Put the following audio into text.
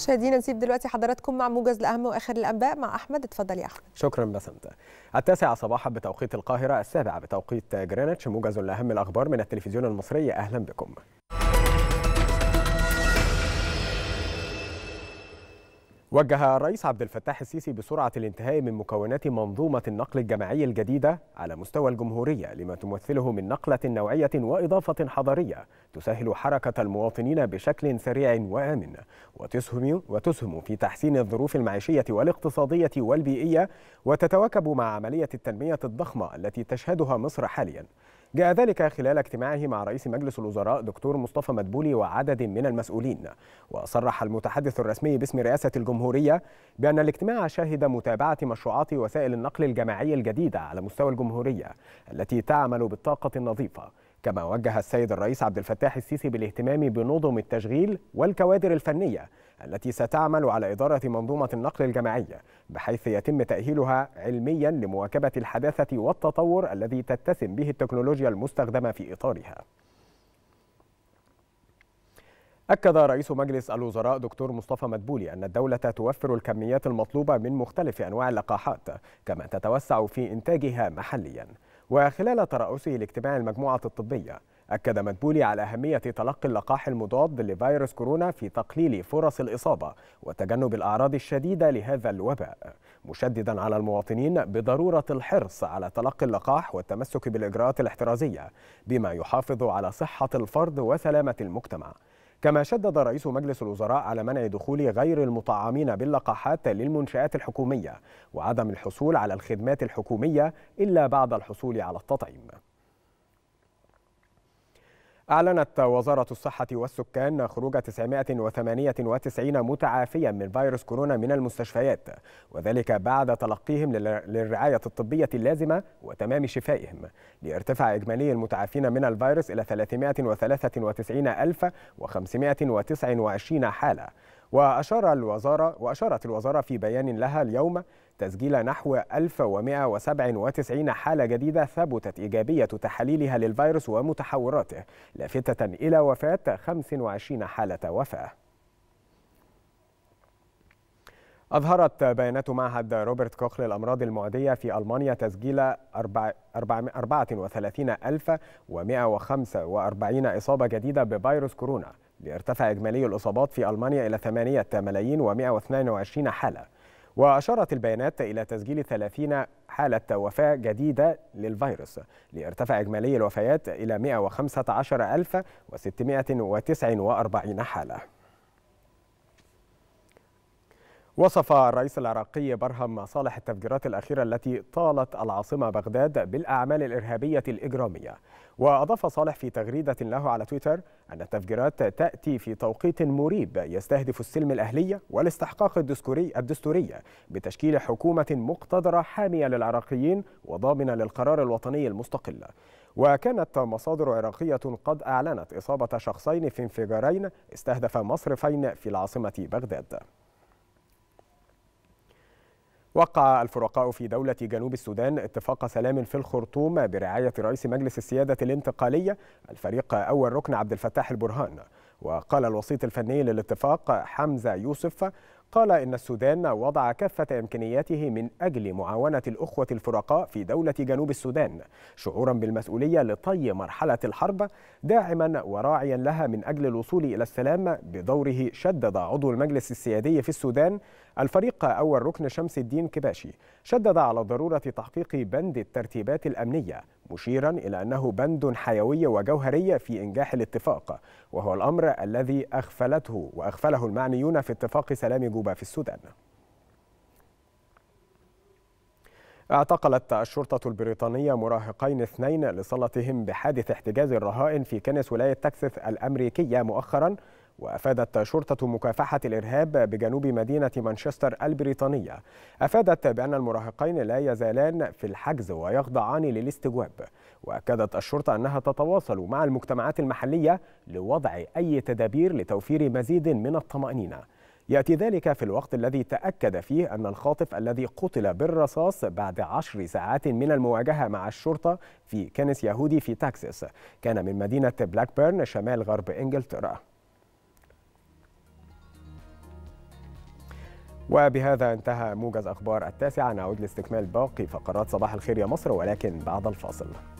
مشاهدينا نسيب دلوقتي حضراتكم مع موجز لاهم واخر الانباء مع احمد اتفضل يا احمد شكرا بسنت التاسعة صباحا بتوقيت القاهرة السابعة بتوقيت جرينتش موجز لاهم الاخبار من التلفزيون المصري اهلا بكم وجه الرئيس عبد الفتاح السيسي بسرعة الانتهاء من مكونات منظومة النقل الجماعي الجديدة على مستوى الجمهورية لما تمثله من نقلة نوعية وإضافة حضارية تسهل حركة المواطنين بشكل سريع وآمن وتسهم, وتسهم في تحسين الظروف المعيشية والاقتصادية والبيئية وتتواكب مع عملية التنمية الضخمة التي تشهدها مصر حالياً جاء ذلك خلال اجتماعه مع رئيس مجلس الوزراء دكتور مصطفى مدبولي وعدد من المسؤولين وصرح المتحدث الرسمي باسم رئاسة الجمهورية بأن الاجتماع شهد متابعة مشروعات وسائل النقل الجماعي الجديدة على مستوى الجمهورية التي تعمل بالطاقة النظيفة كما وجه السيد الرئيس عبد الفتاح السيسي بالاهتمام بنظم التشغيل والكوادر الفنية التي ستعمل على إدارة منظومة النقل الجماعية بحيث يتم تأهيلها علميا لمواكبة الحداثة والتطور الذي تتسم به التكنولوجيا المستخدمة في إطارها أكد رئيس مجلس الوزراء دكتور مصطفى مدبولي أن الدولة توفر الكميات المطلوبة من مختلف أنواع اللقاحات كما تتوسع في إنتاجها محلياً وخلال ترأسه لاجتماع المجموعة الطبية أكد مدبولي على أهمية تلقي اللقاح المضاد لفيروس كورونا في تقليل فرص الإصابة وتجنب الأعراض الشديدة لهذا الوباء مشددا على المواطنين بضرورة الحرص على تلقي اللقاح والتمسك بالإجراءات الاحترازية بما يحافظ على صحة الفرد وسلامة المجتمع كما شدد رئيس مجلس الوزراء على منع دخول غير المطعمين باللقاحات للمنشآت الحكومية وعدم الحصول على الخدمات الحكومية إلا بعد الحصول على التطعيم أعلنت وزارة الصحة والسكان خروج 998 متعافيا من فيروس كورونا من المستشفيات وذلك بعد تلقيهم للرعاية الطبية اللازمة وتمام شفائهم ليرتفع إجمالي المتعافين من الفيروس إلى 393529 حالة وأشار الوزارة وأشارت الوزارة في بيان لها اليوم تسجيل نحو 1197 حالة جديدة ثبتت إيجابية تحاليلها للفيروس ومتحوراته لافتة إلى وفاة 25 حالة وفاة أظهرت بيانات معهد روبرت كوخ للأمراض المعدية في ألمانيا تسجيل 34145 إصابة جديدة بفيروس كورونا لارتفع إجمالي الإصابات في ألمانيا إلى 8 ملايين و122 حالة وأشارت البيانات إلى تسجيل 30 حالة وفاة جديدة للفيروس لارتفع إجمالي الوفيات إلى 115649 حالة وصف الرئيس العراقي برهم صالح التفجيرات الأخيرة التي طالت العاصمة بغداد بالأعمال الإرهابية الإجرامية وأضاف صالح في تغريدة له على تويتر أن التفجيرات تأتي في توقيت مريب يستهدف السلم الأهلي والاستحقاق الدستوري الدستوري بتشكيل حكومة مقتدرة حامية للعراقيين وضامنة للقرار الوطني المستقل وكانت مصادر عراقية قد أعلنت إصابة شخصين في انفجارين استهدف مصرفين في العاصمة بغداد وقع الفرقاء في دولة جنوب السودان اتفاق سلام في الخرطوم برعاية رئيس مجلس السيادة الانتقالية الفريق أول ركن عبد الفتاح البرهان وقال الوسيط الفني للاتفاق حمزة يوسف قال إن السودان وضع كافة إمكانياته من أجل معاونة الأخوة الفرقاء في دولة جنوب السودان شعورا بالمسؤولية لطي مرحلة الحرب داعما وراعيا لها من أجل الوصول إلى السلام بدوره شدد عضو المجلس السيادي في السودان الفريق أول ركن شمس الدين كباشي شدد على ضرورة تحقيق بند الترتيبات الأمنية مشيرا إلى أنه بند حيوي وجوهري في إنجاح الاتفاق وهو الأمر الذي أغفلته وأغفله المعنيون في اتفاق سلام جوبا في السودان اعتقلت الشرطة البريطانية مراهقين اثنين لصلتهم بحادث احتجاز الرهائن في كنس ولاية تكساس الأمريكية مؤخرا وأفادت شرطة مكافحة الإرهاب بجنوب مدينة مانشستر البريطانية أفادت بأن المراهقين لا يزالان في الحجز ويخضعان للاستجواب وأكدت الشرطة أنها تتواصل مع المجتمعات المحلية لوضع أي تدابير لتوفير مزيد من الطمأنينة يأتي ذلك في الوقت الذي تأكد فيه أن الخاطف الذي قتل بالرصاص بعد عشر ساعات من المواجهة مع الشرطة في كنس يهودي في تكساس كان من مدينة بلاكبيرن شمال غرب إنجلترا وبهذا انتهى موجز أخبار التاسعة نعود لاستكمال باقي فقرات صباح الخير يا مصر ولكن بعد الفاصل